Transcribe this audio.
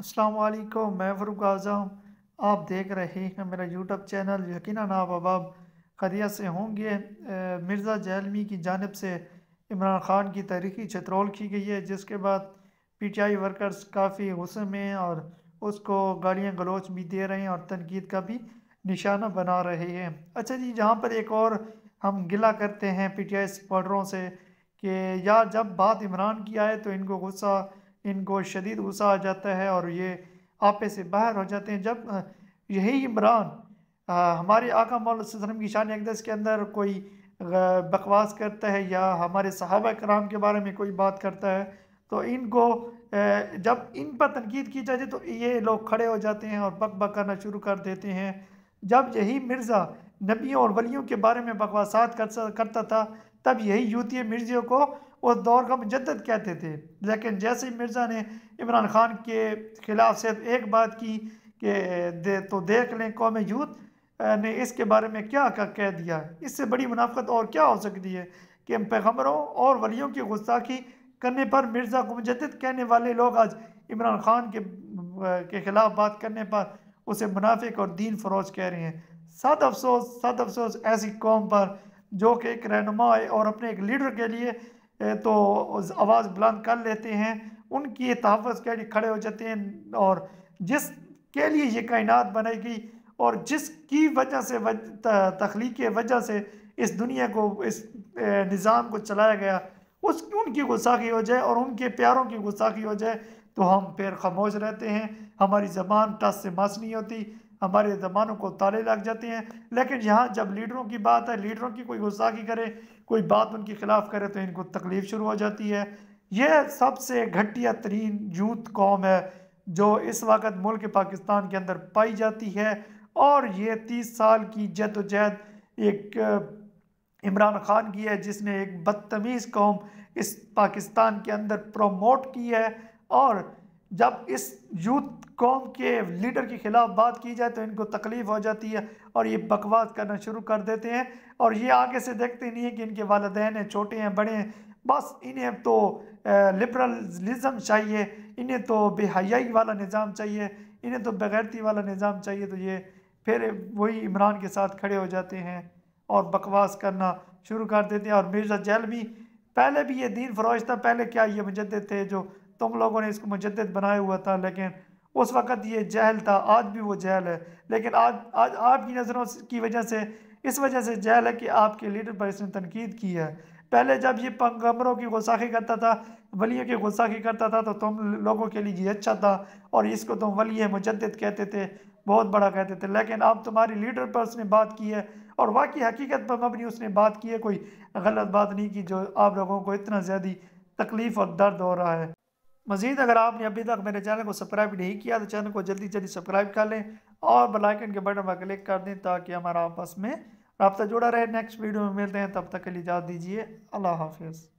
अस्सलाम वालेकुम मैं फ़रूक आज़म आप देख रहे हैं मेरा यूट्यूब चैनल यकीन आप अबाब खरिया से होंगे मिर्ज़ा जहलमी की जानब से इमरान ख़ान की तारीखी छतरोल की गई है जिसके बाद पी टी आई वर्कर्स काफ़ी गुस्से में और उसको गाड़ियाँ गलोच भी दे रहे हैं और तनकीद का भी निशाना बना रहे हैं अच्छा जी जहाँ पर एक और हम गिला करते हैं पी टी आई सपोर्टरों से कि यार जब बात इमरान की आए तो इनको गुस्सा इनको शदीद गुस्सा आ जाता है और ये आपे से बाहर हो जाते हैं जब यही इमरान हमारे आका मौलम की शान अकदस के अंदर कोई बकवास करता है या हमारे सहाबा कराम के बारे में कोई बात करता है तो इनको जब इन पर तनकीद की जाती है तो ये लोग खड़े हो जाते हैं और बक बक करना शुरू कर देते हैं जब यही मिर्ज़ा नबियों और वलियों के बारे में बकवासात करता था तब यही यूती मिर्जियों को उस दौर का मुजद कहते थे लेकिन जैसे ही मिर्ज़ा ने इमरान खान के ख़िलाफ़ सिर्फ एक बात की कि दे तो देख लें कौम यूथ ने इसके बारे में क्या कह दिया इससे बड़ी मुनाफत और क्या हो सकती है कि पैगम्बरों और वलियों की गुस्ताखी करने पर मिर्ज़ा को मुजद कहने वाले लोग आज इमरान खान के के ख़िलाफ़ बात करने पर उसे मुनाफिक और दीन फरोज कह रहे हैं सद अफसोस सद अफसोस ऐसी कौम पर जो कि एक रहनुमा और अपने एक लीडर के लिए तो आवाज़ बुलंद कर लेते हैं उनकी तहफ़ के लिए खड़े हो जाते हैं और जिस के लिए ये कायनात बनेगी और जिसकी वजह से तख्लीक वजह से इस दुनिया को इस निज़ाम को चलाया गया उस उनकी गुस्साखी हो जाए और उनके प्यारों की गुस्साखी हो जाए तो हम फिर खामोश रहते हैं हमारी ज़बान टस से मस नहीं होती हमारे जबानों को ताले लग जाते हैं लेकिन यहाँ जब लीडरों की बात है लीडरों की कोई गुस्साखी करे कोई बात उनके खिलाफ करे तो इनको तकलीफ़ शुरू हो जाती है यह सबसे घटिया तरीन यूथ कौम है जो इस वक्त मुल्क पाकिस्तान के अंदर पाई जाती है और ये तीस साल की जदोजहद एक इमरान खान की है जिसने एक बदतमीज़ कौम इस पाकिस्तान के अंदर प्रमोट की है और जब इस यूथ कौम के लीडर के ख़िलाफ़ बात की जाए तो इनको तकलीफ़ हो जाती है और ये बकवास करना शुरू कर देते हैं और ये आगे से देखते नहीं है कि इनके वालदेन हैं छोटे हैं बड़े हैं बस इन्हें अब तो लिबरलिज़म चाहिए इन्हें तो बेहयाई वाला निज़ाम चाहिए इन्हें तो बगैरती वाला निज़ाम चाहिए तो ये फिर वही इमरान के साथ खड़े हो जाते हैं और बकवास करना शुरू कर देते हैं और मिर्ज़ा जैल भी पहले भी ये दीन फरोश था पहले क्या ये मुजद थे जो तुम लोगों ने इसको मुजद बनाया हुआ था लेकिन उस वक़्त ये जहल था आज भी वो जहल है लेकिन आज आज आपकी नज़रों की वजह से इस वजह से जहल है कि आपके लीडर पर इसने तनकीद की है पहले जब ये पंगमरों की गुस्साखी करता था वलियों की गुस्साखी करता था तो तुम लोगों के लिए ये अच्छा था और इसको तुम वली मुजद कहते थे बहुत बड़ा कहते थे लेकिन अब तुम्हारी लीडर पर उसने बात की है और वाकई हकीकत पर मबनी उसने बात की है कोई गलत बात नहीं की जो आप लोगों को इतना ज़्यादा तकलीफ़ और दर्द हो रहा है मज़ीद अगर आपने अभी तक मेरे चैनल को सब्सक्राइब नहीं किया तो चैनल को जल्दी जल्दी सब्सक्राइब कर लें और बेलाइकन के बटन पर क्लिक कर दें ताकि हमारा आपस में रबता जुड़ा रहे नेक्स्ट वीडियो में मिलते हैं तब तक के लिए इजाज़ दीजिए अल्लाह हाफिज़